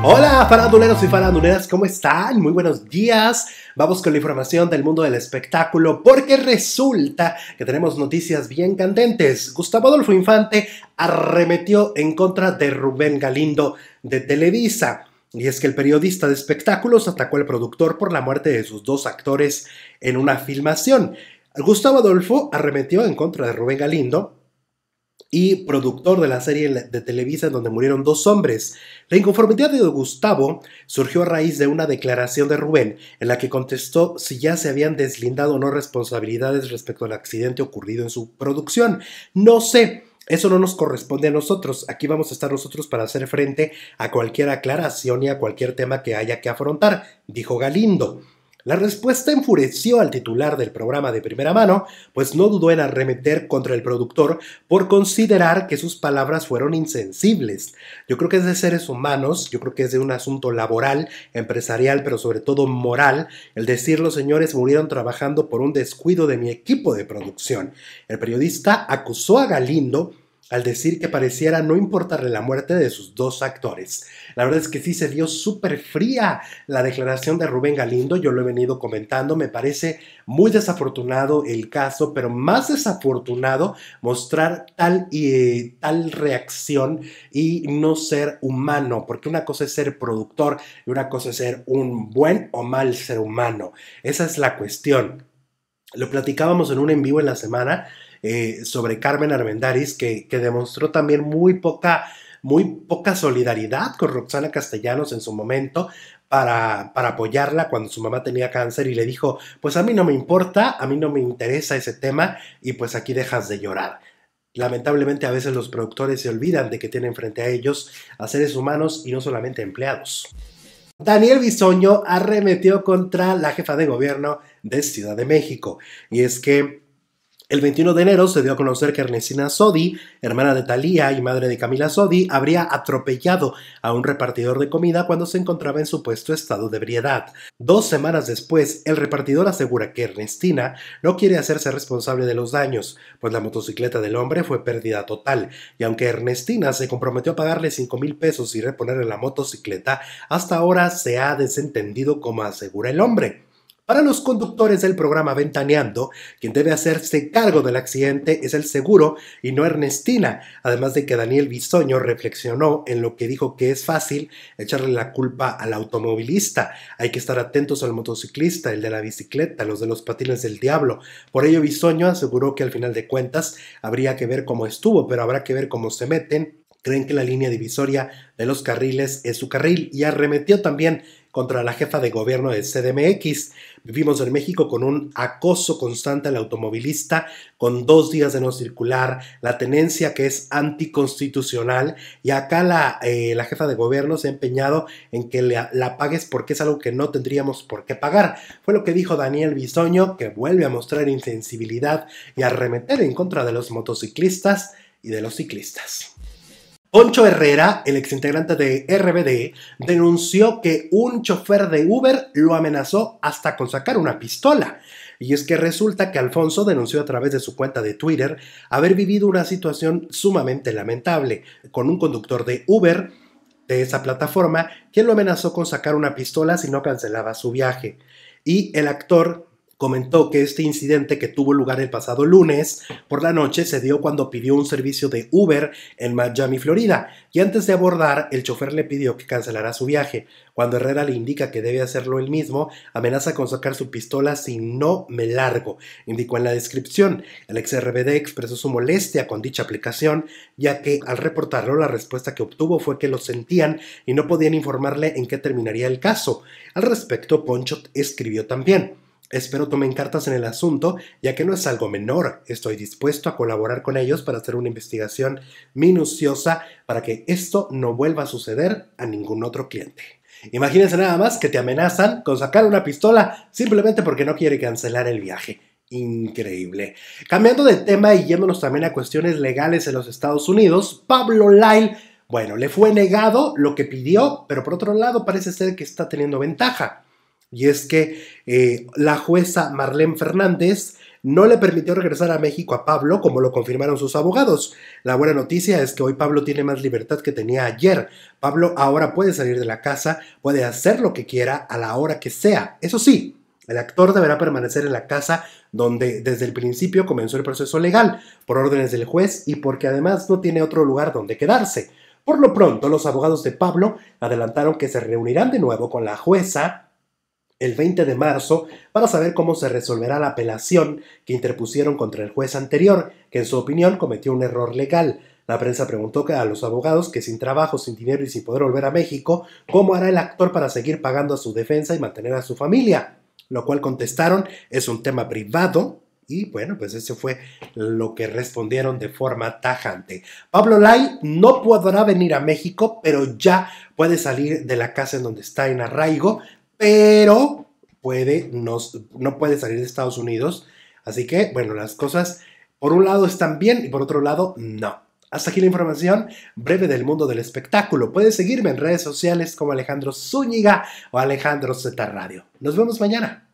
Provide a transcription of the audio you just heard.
Hola faranduleros y faranduleras, ¿cómo están? Muy buenos días. Vamos con la información del mundo del espectáculo porque resulta que tenemos noticias bien candentes. Gustavo Adolfo Infante arremetió en contra de Rubén Galindo de Televisa. Y es que el periodista de espectáculos atacó al productor por la muerte de sus dos actores en una filmación. Gustavo Adolfo arremetió en contra de Rubén Galindo y productor de la serie de Televisa en donde murieron dos hombres. La inconformidad de Gustavo surgió a raíz de una declaración de Rubén, en la que contestó si ya se habían deslindado o no responsabilidades respecto al accidente ocurrido en su producción. No sé. Eso no nos corresponde a nosotros. Aquí vamos a estar nosotros para hacer frente a cualquier aclaración y a cualquier tema que haya que afrontar, dijo Galindo. La respuesta enfureció al titular del programa de primera mano, pues no dudó en arremeter contra el productor por considerar que sus palabras fueron insensibles. Yo creo que es de seres humanos, yo creo que es de un asunto laboral, empresarial, pero sobre todo moral, el decir los señores murieron trabajando por un descuido de mi equipo de producción. El periodista acusó a Galindo al decir que pareciera no importarle la muerte de sus dos actores. La verdad es que sí se vio súper fría la declaración de Rubén Galindo, yo lo he venido comentando, me parece muy desafortunado el caso, pero más desafortunado mostrar tal y tal reacción y no ser humano, porque una cosa es ser productor y una cosa es ser un buen o mal ser humano. Esa es la cuestión. Lo platicábamos en un en vivo en la semana eh, sobre Carmen Armendaris, que, que demostró también muy poca, muy poca solidaridad con Roxana Castellanos en su momento, para, para, apoyarla cuando su mamá tenía cáncer y le dijo, pues a mí no me importa, a mí no me interesa ese tema y pues aquí dejas de llorar. Lamentablemente a veces los productores se olvidan de que tienen frente a ellos a seres humanos y no solamente empleados. Daniel Bisoño arremetió contra la jefa de gobierno de Ciudad de México y es que el 21 de enero se dio a conocer que Ernestina Sodi, hermana de Thalía y madre de Camila Sodi, habría atropellado a un repartidor de comida cuando se encontraba en supuesto estado de ebriedad. Dos semanas después, el repartidor asegura que Ernestina no quiere hacerse responsable de los daños, pues la motocicleta del hombre fue pérdida total, y aunque Ernestina se comprometió a pagarle 5 mil pesos y reponerle la motocicleta, hasta ahora se ha desentendido como asegura el hombre. Para los conductores del programa Ventaneando, quien debe hacerse cargo del accidente es el seguro y no Ernestina, además de que Daniel Bisoño reflexionó en lo que dijo que es fácil echarle la culpa al automovilista. Hay que estar atentos al motociclista, el de la bicicleta, los de los patines del diablo. Por ello Bisoño aseguró que al final de cuentas habría que ver cómo estuvo, pero habrá que ver cómo se meten creen que la línea divisoria de los carriles es su carril y arremetió también contra la jefa de gobierno de CDMX. Vivimos en México con un acoso constante al automovilista, con dos días de no circular, la tenencia que es anticonstitucional y acá la, eh, la jefa de gobierno se ha empeñado en que la, la pagues porque es algo que no tendríamos por qué pagar. Fue lo que dijo Daniel Bisoño, que vuelve a mostrar insensibilidad y arremeter en contra de los motociclistas y de los ciclistas. Oncho Herrera, el exintegrante de RBD, denunció que un chofer de Uber lo amenazó hasta con sacar una pistola. Y es que resulta que Alfonso denunció a través de su cuenta de Twitter haber vivido una situación sumamente lamentable con un conductor de Uber de esa plataforma, quien lo amenazó con sacar una pistola si no cancelaba su viaje. Y el actor comentó que este incidente que tuvo lugar el pasado lunes por la noche se dio cuando pidió un servicio de Uber en Miami, Florida, y antes de abordar, el chofer le pidió que cancelara su viaje. Cuando Herrera le indica que debe hacerlo él mismo, amenaza con sacar su pistola si no me largo, indicó en la descripción. El ex RBD expresó su molestia con dicha aplicación, ya que al reportarlo la respuesta que obtuvo fue que lo sentían y no podían informarle en qué terminaría el caso. Al respecto, Poncho escribió también. Espero tomen cartas en el asunto, ya que no es algo menor. Estoy dispuesto a colaborar con ellos para hacer una investigación minuciosa para que esto no vuelva a suceder a ningún otro cliente. Imagínense nada más que te amenazan con sacar una pistola simplemente porque no quiere cancelar el viaje increíble. Cambiando de tema y yéndonos también a cuestiones legales en los Estados Unidos, Pablo Lyle, bueno, le fue negado lo que pidió, pero por otro lado parece ser que está teniendo ventaja. Y es que eh, la jueza Marlene Fernández no le permitió regresar a México a Pablo, como lo confirmaron sus abogados. La buena noticia es que hoy Pablo tiene más libertad que tenía ayer. Pablo ahora puede salir de la casa, puede hacer lo que quiera a la hora que sea. Eso sí, el actor deberá permanecer en la casa donde desde el principio comenzó el proceso legal, por órdenes del juez y porque además no tiene otro lugar donde quedarse. Por lo pronto, los abogados de Pablo adelantaron que se reunirán de nuevo con la jueza el 20 de marzo para saber cómo se resolverá la apelación que interpusieron contra el juez anterior, que en su opinión cometió un error legal. La prensa preguntó a los abogados que sin trabajo, sin dinero y sin poder volver a México, ¿cómo hará el actor para seguir pagando a su defensa y mantener a su familia? Lo cual contestaron es un tema privado. Y bueno, pues eso fue lo que respondieron de forma tajante. Pablo Lai no podrá venir a México, pero ya puede salir de la casa en donde está en arraigo pero puede, no, no puede salir de Estados Unidos. Así que, bueno, las cosas por un lado están bien y por otro lado no. Hasta aquí la información breve del mundo del espectáculo. Puedes seguirme en redes sociales como Alejandro Zúñiga o Alejandro Z Radio. Nos vemos mañana.